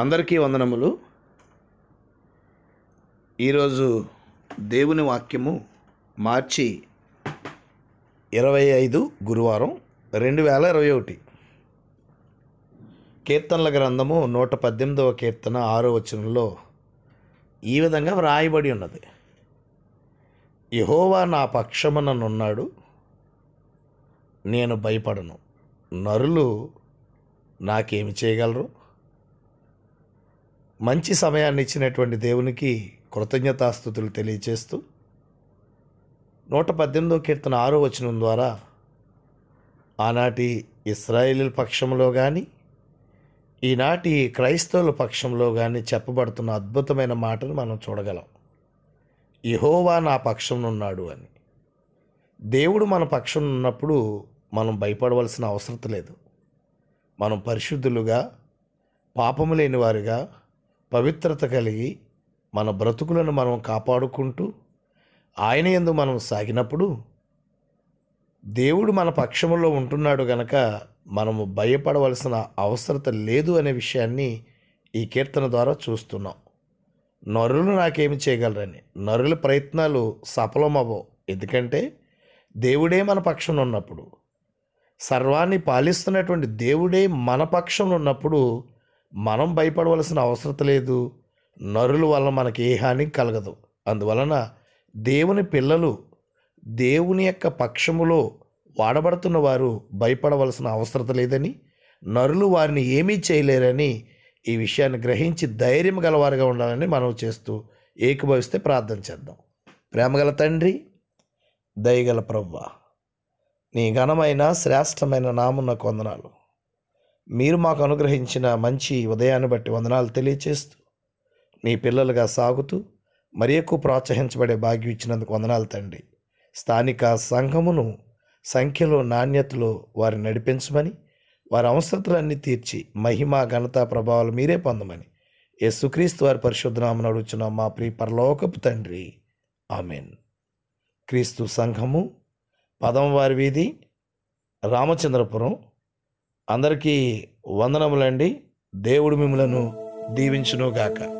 అందరికీ వందనములు ఈరోజు దేవుని వాక్యము మార్చి ఇరవై ఐదు గురువారం రెండు వేల ఇరవై ఒకటి కీర్తనల గ్రంథము నూట పద్దెనిమిదవ కీర్తన ఆరో వచనంలో ఈ విధంగా వ్రాయబడి ఉన్నది యహోవా నా పక్షముననున్నాడు నేను భయపడను నరులు నాకేమి చేయగలరు మంచి సమయాన్ని ఇచ్చినటువంటి దేవునికి కృతజ్ఞతాస్థుతులు తెలియచేస్తూ నూట పద్దెనిమిదో కీర్తన ఆరో వచనం ద్వారా ఆనాటి ఇస్రాయేల్ పక్షంలో కానీ ఈనాటి క్రైస్తవుల పక్షంలో కానీ చెప్పబడుతున్న అద్భుతమైన మాటను మనం చూడగలం ఇహోవా నా పక్షంనున్నాడు అని దేవుడు మన పక్షం ఉన్నప్పుడు మనం భయపడవలసిన అవసరం లేదు మనం పరిశుద్ధులుగా పాపము వారుగా పవిత్రత కలిగి మన బ్రతుకులను మనం కాపాడుకుంటూ ఆయన ఎందు మనం సాగినప్పుడు దేవుడు మన పక్షంలో ఉంటున్నాడు గనక మనము భయపడవలసిన అవసరత లేదు అనే విషయాన్ని ఈ కీర్తన ద్వారా చూస్తున్నాం నరులు నాకేమి చేయగలరని నరుల ప్రయత్నాలు సఫలమవ్వవు ఎందుకంటే దేవుడే మన పక్షం ఉన్నప్పుడు సర్వాన్ని పాలిస్తున్నటువంటి దేవుడే మన పక్షం ఉన్నప్పుడు మనం భయపడవలసిన అవసరం లేదు నరుల వల్ల మనకి ఏ హాని కలగదు అందువలన దేవుని పిల్లలు దేవుని యొక్క పక్షములో వాడబడుతున్న వారు భయపడవలసిన అవసరం లేదని నరులు వారిని ఏమీ చేయలేరని ఈ విషయాన్ని గ్రహించి ధైర్యం గలవారుగా ఉండాలని మనం చేస్తూ ఏకభవిస్తే ప్రార్థన చేద్దాం ప్రేమగల తండ్రి దయగల ప్రవ్వ నీ ఘనమైన శ్రేష్టమైన నామున్న కొందనాలు మీరు మాకు అనుగ్రహించిన మంచి ఉదయాన్ని బట్టి వందనాలు తెలియచేస్తూ మీ పిల్లలుగా సాగుతూ మరి ఎక్కువ ప్రోత్సహించబడే భాగ్యం ఇచ్చినందుకు వందనాలు తండ్రి స్థానిక సంఘమును సంఖ్యలో నాణ్యతలో వారి నడిపించమని వారి అవసరతలన్నీ తీర్చి మహిమ ఘనత ప్రభావాలు మీరే పొందమని యేసుక్రీస్తు వారి పరిశుద్ధనామను అడుగుచున్న మా ప్రియ పరలోకపు తండ్రి ఆమెన్ క్రీస్తు సంఘము పదం వారి వీధి రామచంద్రపురం అందరికీ వందనములండి దేవుడు మిమ్మలను దీవించునుగాక గాక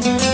thank you